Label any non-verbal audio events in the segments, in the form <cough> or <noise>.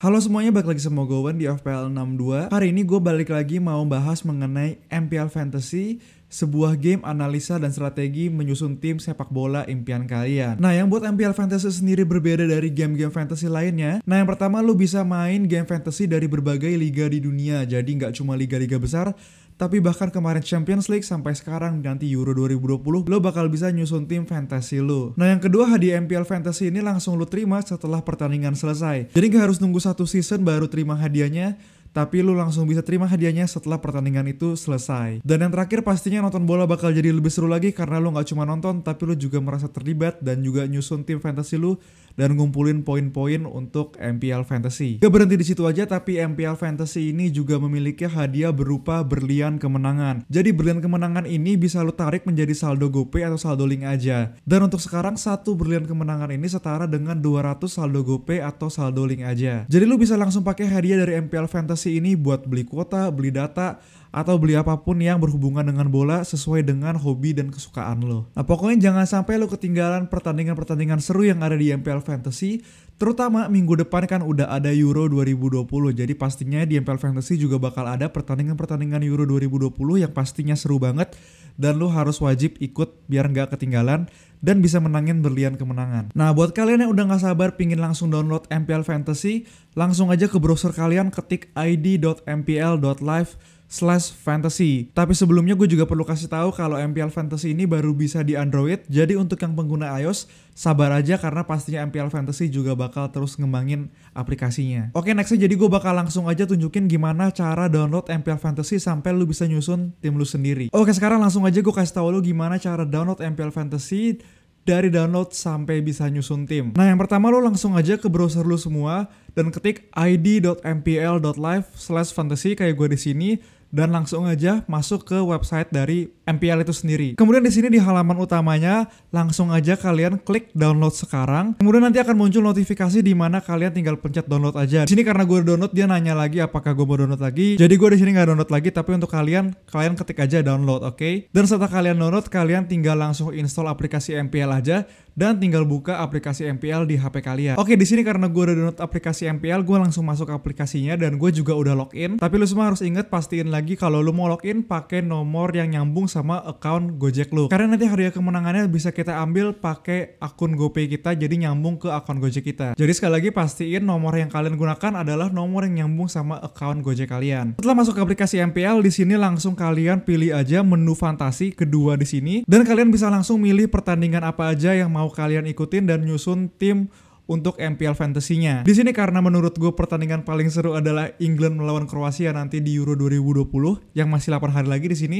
Halo semuanya, balik lagi sama Gowen di FPL 62. Hari ini gue balik lagi mau bahas mengenai MPL Fantasy sebuah game analisa dan strategi menyusun tim sepak bola impian kalian. Nah, yang buat MPL Fantasy sendiri berbeda dari game-game fantasy lainnya. Nah, yang pertama lu bisa main game fantasy dari berbagai liga di dunia. Jadi nggak cuma liga-liga besar, tapi bahkan kemarin Champions League sampai sekarang nanti Euro 2020 lo bakal bisa nyusun tim fantasy lo. Nah yang kedua hadiah MPL Fantasy ini langsung lo terima setelah pertandingan selesai. Jadi gak harus nunggu satu season baru terima hadiahnya, tapi lu langsung bisa terima hadiahnya setelah pertandingan itu selesai. Dan yang terakhir pastinya nonton bola bakal jadi lebih seru lagi karena lu nggak cuma nonton tapi lu juga merasa terlibat dan juga nyusun tim fantasy lu dan ngumpulin poin-poin untuk MPL Fantasy. Gak berhenti di situ aja, tapi MPL Fantasy ini juga memiliki hadiah berupa berlian kemenangan. Jadi berlian kemenangan ini bisa lu tarik menjadi saldo GoPay atau saldo link aja. Dan untuk sekarang, satu berlian kemenangan ini setara dengan 200 saldo GoPay atau saldo link aja. Jadi lu bisa langsung pakai hadiah dari MPL Fantasy investasi ini buat beli kuota, beli data, atau beli apapun yang berhubungan dengan bola sesuai dengan hobi dan kesukaan lo. Nah pokoknya jangan sampai lo ketinggalan pertandingan-pertandingan seru yang ada di MPL Fantasy Terutama minggu depan kan udah ada Euro 2020, jadi pastinya di MPL Fantasy juga bakal ada pertandingan-pertandingan Euro 2020 yang pastinya seru banget dan lo harus wajib ikut biar nggak ketinggalan dan bisa menangin berlian kemenangan. Nah buat kalian yang udah nggak sabar pingin langsung download MPL Fantasy, langsung aja ke browser kalian ketik id.mpl.live slash fantasy. Tapi sebelumnya gue juga perlu kasih tahu kalau MPL Fantasy ini baru bisa di Android. Jadi untuk yang pengguna iOS sabar aja karena pastinya MPL Fantasy juga bakal terus ngembangin aplikasinya. Oke nextnya jadi gue bakal langsung aja tunjukin gimana cara download MPL Fantasy sampai lu bisa nyusun tim lu sendiri. Oke sekarang langsung aja gue kasih tahu lu gimana cara download MPL Fantasy dari download sampai bisa nyusun tim. Nah, yang pertama lo langsung aja ke browser lo semua dan ketik id.mpl.live/fantasy kayak gue di sini dan langsung aja masuk ke website dari MPL itu sendiri. Kemudian di sini di halaman utamanya langsung aja kalian klik download sekarang. Kemudian nanti akan muncul notifikasi di mana kalian tinggal pencet download aja. Di sini karena gue download dia nanya lagi apakah gue mau download lagi. Jadi gue di sini nggak download lagi tapi untuk kalian kalian ketik aja download, oke? Okay? Dan setelah kalian download kalian tinggal langsung install aplikasi MPL aja dan tinggal buka aplikasi MPL di HP kalian. Oke, okay, di sini karena gue udah download aplikasi MPL, gue langsung masuk ke aplikasinya dan gue juga udah login. Tapi lu semua harus inget pastiin lagi kalau lu mau login pakai nomor yang nyambung sama sama account Gojek lu. Karena nanti hadiah kemenangannya bisa kita ambil pakai akun GoPay kita jadi nyambung ke akun Gojek kita. Jadi sekali lagi pastiin nomor yang kalian gunakan adalah nomor yang nyambung sama account Gojek kalian. Setelah masuk ke aplikasi MPL di sini langsung kalian pilih aja menu fantasi kedua di sini dan kalian bisa langsung milih pertandingan apa aja yang mau kalian ikutin dan nyusun tim untuk MPL fantasinya nya Di sini karena menurut gue pertandingan paling seru adalah England melawan Kroasia nanti di Euro 2020 yang masih 8 hari lagi di sini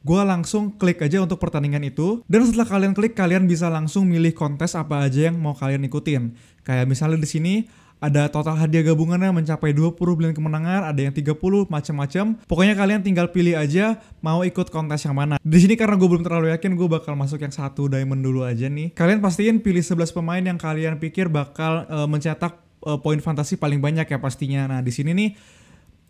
gue langsung klik aja untuk pertandingan itu. Dan setelah kalian klik, kalian bisa langsung milih kontes apa aja yang mau kalian ikutin. Kayak misalnya di sini ada total hadiah gabungannya mencapai 20 bulan kemenangan, ada yang 30, macam-macam. Pokoknya kalian tinggal pilih aja mau ikut kontes yang mana. Di sini karena gue belum terlalu yakin, gue bakal masuk yang satu diamond dulu aja nih. Kalian pastiin pilih 11 pemain yang kalian pikir bakal uh, mencetak uh, poin fantasi paling banyak ya pastinya. Nah, di sini nih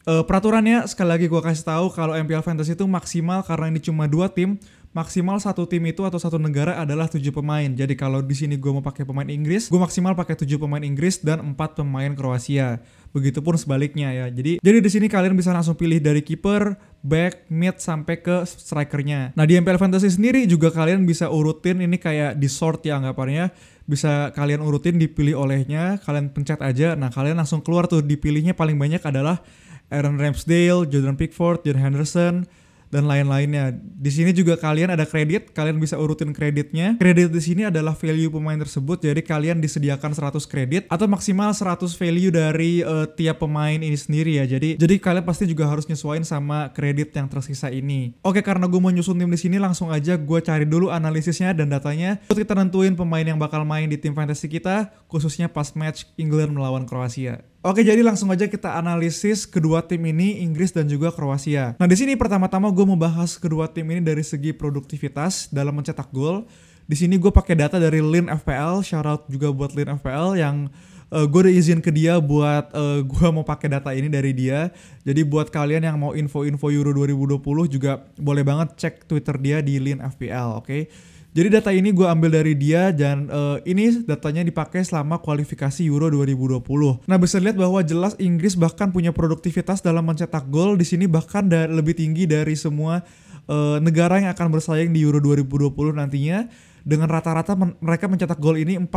Uh, peraturannya sekali lagi gue kasih tahu kalau MPL Fantasy itu maksimal karena ini cuma dua tim maksimal satu tim itu atau satu negara adalah tujuh pemain. Jadi kalau di sini gue mau pakai pemain Inggris, gue maksimal pakai tujuh pemain Inggris dan empat pemain Kroasia. Begitupun sebaliknya ya. Jadi jadi di sini kalian bisa langsung pilih dari kiper, back, mid sampai ke strikernya. Nah, di MPL Fantasy sendiri juga kalian bisa urutin ini kayak di sort ya anggapannya bisa kalian urutin dipilih olehnya, kalian pencet aja. Nah, kalian langsung keluar tuh dipilihnya paling banyak adalah Aaron Ramsdale, Jordan Pickford, John Henderson, dan lain-lainnya. Di sini juga kalian ada kredit, kalian bisa urutin kreditnya. Kredit di sini adalah value pemain tersebut, jadi kalian disediakan 100 kredit atau maksimal 100 value dari uh, tiap pemain ini sendiri ya. Jadi jadi kalian pasti juga harus nyesuaiin sama kredit yang tersisa ini. Oke, karena gue mau nyusun tim di sini langsung aja gue cari dulu analisisnya dan datanya. Terus kita nentuin pemain yang bakal main di tim fantasy kita, khususnya pas match England melawan Kroasia. Oke, jadi langsung aja kita analisis kedua tim ini, Inggris dan juga Kroasia. Nah, di sini pertama-tama gue mau bahas kedua tim ini dari segi produktivitas dalam mencetak gol. Di sini gue pakai data dari Lin FPL, shoutout juga buat Lin FPL yang uh, eh, gue udah izin ke dia buat uh, eh, gue mau pakai data ini dari dia. Jadi buat kalian yang mau info-info Euro 2020 juga boleh banget cek Twitter dia di Lin FPL, oke? Okay? Jadi data ini gue ambil dari dia dan uh, ini datanya dipakai selama kualifikasi Euro 2020. Nah bisa lihat bahwa jelas Inggris bahkan punya produktivitas dalam mencetak gol di sini bahkan da- lebih tinggi dari semua uh, negara yang akan bersaing di Euro 2020 nantinya dengan rata-rata men mereka mencetak gol ini 4,6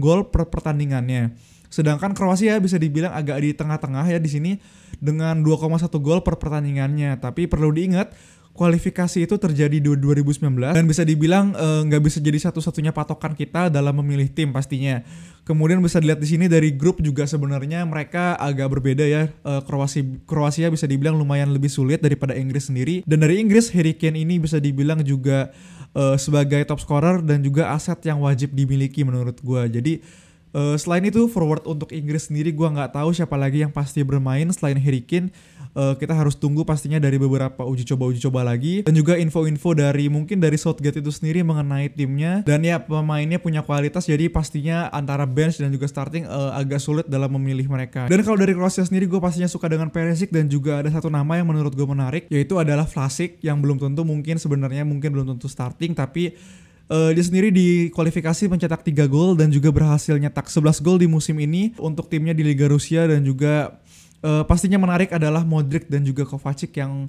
gol per pertandingannya. Sedangkan Kroasia bisa dibilang agak di tengah-tengah ya di sini dengan 2,1 gol per pertandingannya. Tapi perlu diingat kualifikasi itu terjadi di 2019 dan bisa dibilang eh, nggak e, bisa jadi satu-satunya patokan kita dalam memilih tim pastinya. Kemudian bisa dilihat di sini dari grup juga sebenarnya mereka agak berbeda ya. E, eh, Kroasia Kroasia bisa dibilang lumayan lebih sulit daripada Inggris sendiri dan dari Inggris Harry Kane ini bisa dibilang juga e, sebagai top scorer dan juga aset yang wajib dimiliki menurut gue. Jadi Uh, selain itu forward untuk Inggris sendiri gue nggak tahu siapa lagi yang pasti bermain selain Harry Kane uh, kita harus tunggu pastinya dari beberapa uji coba uji coba lagi dan juga info-info dari mungkin dari Southgate itu sendiri mengenai timnya dan ya pemainnya punya kualitas jadi pastinya antara bench dan juga starting uh, agak sulit dalam memilih mereka dan kalau dari Kroasia sendiri gue pastinya suka dengan Perisic dan juga ada satu nama yang menurut gue menarik yaitu adalah Vlasic yang belum tentu mungkin sebenarnya mungkin belum tentu starting tapi Uh, dia sendiri di kualifikasi mencetak 3 gol dan juga berhasil nyetak 11 gol di musim ini untuk timnya di Liga Rusia dan juga uh, pastinya menarik adalah Modric dan juga Kovacic yang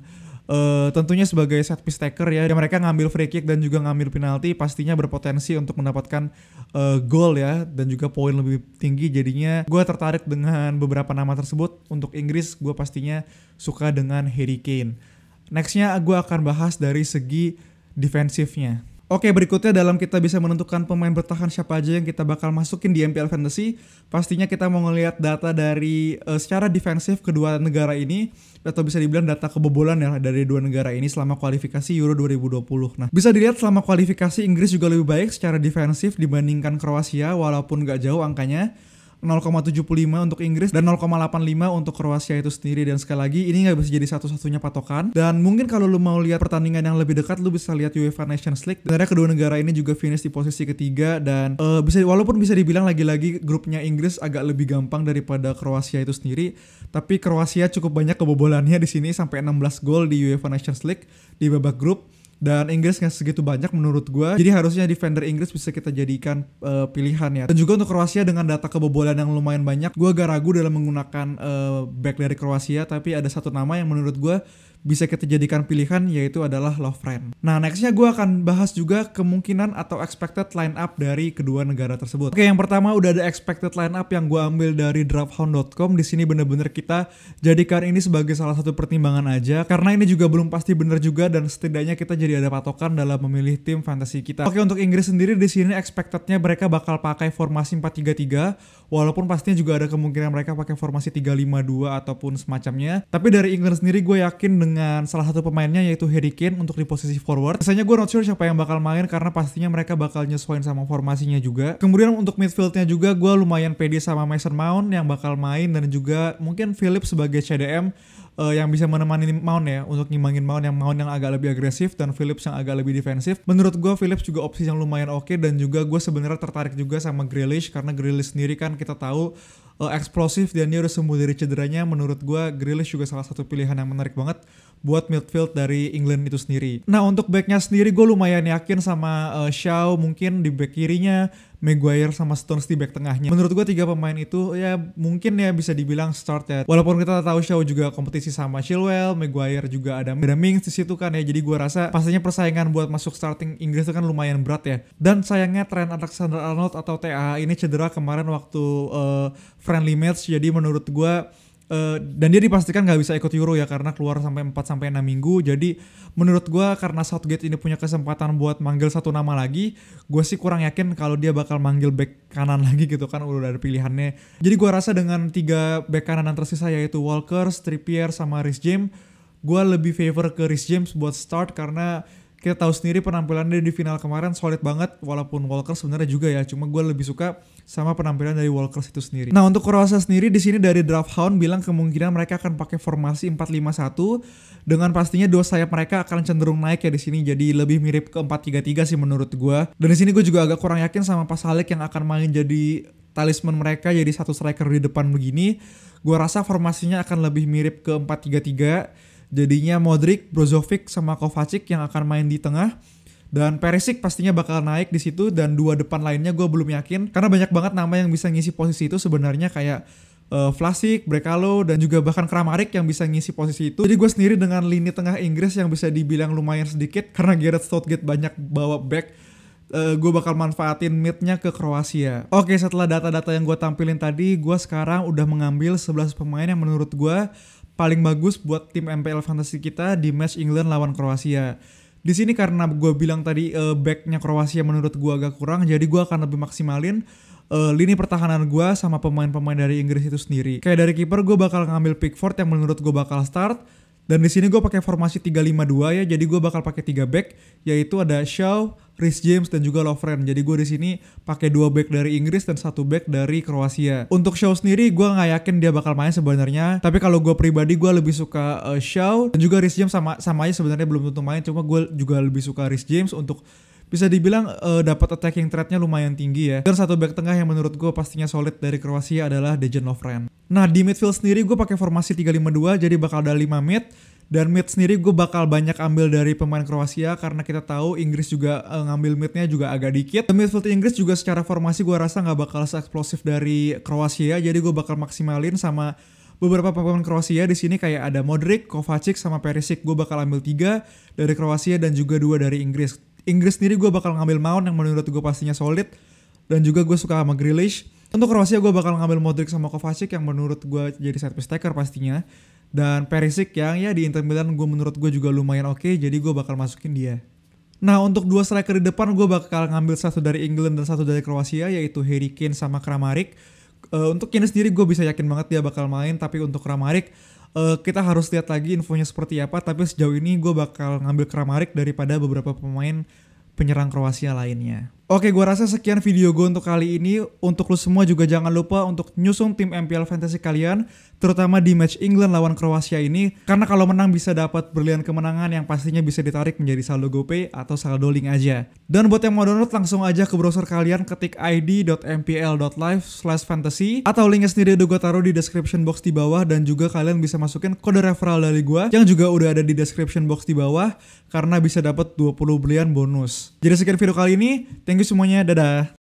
uh, tentunya sebagai set piece taker ya mereka ngambil free kick dan juga ngambil penalti pastinya berpotensi untuk mendapatkan uh, gol ya dan juga poin lebih tinggi jadinya gue tertarik dengan beberapa nama tersebut untuk Inggris gue pastinya suka dengan Harry Kane nextnya gue akan bahas dari segi defensifnya Oke, berikutnya dalam kita bisa menentukan pemain bertahan siapa aja yang kita bakal masukin di MPL Fantasy, pastinya kita mau ngelihat data dari uh, secara defensif kedua negara ini atau bisa dibilang data kebobolan ya dari dua negara ini selama kualifikasi Euro 2020. Nah, bisa dilihat selama kualifikasi Inggris juga lebih baik secara defensif dibandingkan Kroasia walaupun gak jauh angkanya. 0,75 untuk Inggris dan 0,85 untuk Kroasia itu sendiri dan sekali lagi ini nggak bisa jadi satu-satunya patokan dan mungkin kalau lu mau lihat pertandingan yang lebih dekat lu bisa lihat UEFA Nations League Sebenarnya kedua negara ini juga finish di posisi ketiga dan uh, bisa walaupun bisa dibilang lagi-lagi grupnya Inggris agak lebih gampang daripada Kroasia itu sendiri tapi Kroasia cukup banyak kebobolannya di sini sampai 16 gol di UEFA Nations League di babak grup dan Inggris nggak segitu banyak menurut gue jadi harusnya defender Inggris bisa kita jadikan uh, pilihan ya dan juga untuk Kroasia dengan data kebobolan yang lumayan banyak gue agak ragu dalam menggunakan uh, back dari Kroasia tapi ada satu nama yang menurut gue bisa kita jadikan pilihan yaitu adalah Lovren. Nah nextnya gue akan bahas juga kemungkinan atau expected line up dari kedua negara tersebut. Oke yang pertama udah ada expected line up yang gue ambil dari drafthound.com. Di sini bener-bener kita jadikan ini sebagai salah satu pertimbangan aja karena ini juga belum pasti bener juga dan setidaknya kita jadi jadi ada patokan dalam memilih tim fantasi kita. Oke, untuk Inggris sendiri di sini expectednya mereka bakal pakai formasi 4-3-3, walaupun pastinya juga ada kemungkinan mereka pakai formasi 3-5-2 ataupun semacamnya. Tapi dari Inggris sendiri gue yakin dengan salah satu pemainnya yaitu Harry Kane untuk di posisi forward. Biasanya gue not sure siapa yang bakal main karena pastinya mereka bakal nyesuaiin sama formasinya juga. Kemudian untuk midfieldnya juga gue lumayan pede sama Mason Mount yang bakal main dan juga mungkin Philip sebagai CDM uh, yang bisa menemani Mount ya untuk ngimbangin Mount yang Mount yang agak lebih agresif dan Phillips yang agak lebih defensif. Menurut gue Phillips juga opsi yang lumayan oke okay, dan juga gue sebenarnya tertarik juga sama Grealish karena Grealish sendiri kan kita tahu uh, eksplosif dan dia udah sembuh dari cederanya. Menurut gue Grealish juga salah satu pilihan yang menarik banget buat midfield dari England itu sendiri. Nah untuk backnya sendiri gue lumayan yakin sama uh, Shaw mungkin di back kirinya, Maguire sama Stones di back tengahnya. Menurut gue tiga pemain itu ya mungkin ya bisa dibilang start ya. Walaupun kita tahu Shaw juga kompetisi sama Chilwell, Maguire juga ada ada Mings di situ kan ya. Jadi gue rasa pastinya persaingan buat masuk starting Inggris itu kan lumayan berat ya. Dan sayangnya tren Alexander Arnold atau TAA ini cedera kemarin waktu uh, friendly match. Jadi menurut gue Eh, dan dia dipastikan nggak bisa ikut Euro ya karena keluar sampai 4 sampai 6 minggu. Jadi menurut gua karena Southgate ini punya kesempatan buat manggil satu nama lagi, gua sih kurang yakin kalau dia bakal manggil back kanan <laughs> lagi gitu kan udah ada pilihannya. Jadi gua rasa dengan tiga back kanan yang tersisa yaitu Walker, Trippier sama Rhys James, gua lebih favor ke Rhys James buat start karena kita tahu sendiri penampilannya di final kemarin solid banget walaupun Walker sebenarnya juga ya cuma gue lebih suka sama penampilan dari Walker itu sendiri. Nah untuk Kroasia sendiri di sini dari draft Hound bilang kemungkinan mereka akan pakai formasi 4-5-1 dengan pastinya dua sayap mereka akan cenderung naik ya di sini jadi lebih mirip ke 4-3-3 sih menurut gue. Dan di sini gue juga agak kurang yakin sama Pas Halik yang akan main jadi talisman mereka jadi satu striker di depan begini. Gue rasa formasinya akan lebih mirip ke 4-3-3 Jadinya Modric, Brozovic sama Kovacic yang akan main di tengah dan Perisic pastinya bakal naik di situ dan dua depan lainnya gue belum yakin karena banyak banget nama yang bisa ngisi posisi itu sebenarnya kayak uh, Vlasic, Brekalo dan juga bahkan Kramarik yang bisa ngisi posisi itu. Jadi gue sendiri dengan lini tengah Inggris yang bisa dibilang lumayan sedikit karena Gareth Southgate banyak bawa back Uh, eh, gue bakal manfaatin midnya ke Kroasia. Oke, setelah data-data yang gue tampilin tadi, gue sekarang udah mengambil 11 pemain yang menurut gue paling bagus buat tim MPL Fantasy kita di match England lawan Kroasia. Di sini karena gue bilang tadi uh, backnya Kroasia menurut gue agak kurang, jadi gue akan lebih maksimalin uh, lini pertahanan gue sama pemain-pemain dari Inggris itu sendiri. Kayak dari kiper gue bakal ngambil Pickford yang menurut gue bakal start. Dan di sini gue pakai formasi 3-5-2 ya, jadi gue bakal pakai tiga back, yaitu ada Shaw, Rhys James dan juga Lovren. Jadi gue di sini pakai dua back dari Inggris dan satu back dari Kroasia. Untuk Shaw sendiri gue nggak yakin dia bakal main sebenarnya. Tapi kalau gue pribadi gue lebih suka uh, Shaw dan juga Rhys James sama sama aja sebenarnya belum tentu main. Cuma gue juga lebih suka Rhys James untuk bisa dibilang uh, dapat attacking yang lumayan tinggi ya. Dan satu back tengah yang menurut gue pastinya solid dari Kroasia adalah Dejan Lovren. Nah, di midfield sendiri gue pakai formasi 352 jadi bakal ada 5 mid, dan mid sendiri gue bakal banyak ambil dari pemain Kroasia karena kita tahu Inggris juga uh, ngambil midnya juga agak dikit. The midfield Inggris juga secara formasi gue rasa nggak bakal seeksplosif dari Kroasia, jadi gue bakal maksimalin sama beberapa pemain Kroasia di sini kayak ada Modric, Kovacic sama Perisic. Gue bakal ambil tiga dari Kroasia dan juga dua dari Inggris. Inggris sendiri gue bakal ngambil Mount yang menurut gue pastinya solid dan juga gue suka sama Grealish. Untuk Kroasia gue bakal ngambil Modric sama Kovacic yang menurut gue jadi set piece taker pastinya dan Perisic yang ya di Inter Milan gue menurut gue juga lumayan oke okay, jadi gue bakal masukin dia nah untuk dua striker di depan gue bakal ngambil satu dari England dan satu dari Kroasia yaitu Harry Kane sama Kramaric. uh, untuk Kane sendiri gue bisa yakin banget dia bakal main tapi untuk Kramaric uh, kita harus lihat lagi infonya seperti apa tapi sejauh ini gue bakal ngambil Kramaric daripada beberapa pemain penyerang Kroasia lainnya Oke, gua rasa sekian video gue untuk kali ini. Untuk lo semua juga jangan lupa untuk nyusung tim MPL Fantasy kalian, terutama di match England lawan Kroasia ini. Karena kalau menang bisa dapat berlian kemenangan yang pastinya bisa ditarik menjadi saldo GoPay e atau saldo link aja. Dan buat yang mau download langsung aja ke browser kalian ketik id.mpl.live/fantasy atau linknya sendiri udah gue taruh di description box di bawah dan juga kalian bisa masukin kode referral dari gue yang juga udah ada di description box di bawah karena bisa dapat 20 berlian bonus. Jadi sekian video kali ini. Thank you semuanya. Dadah.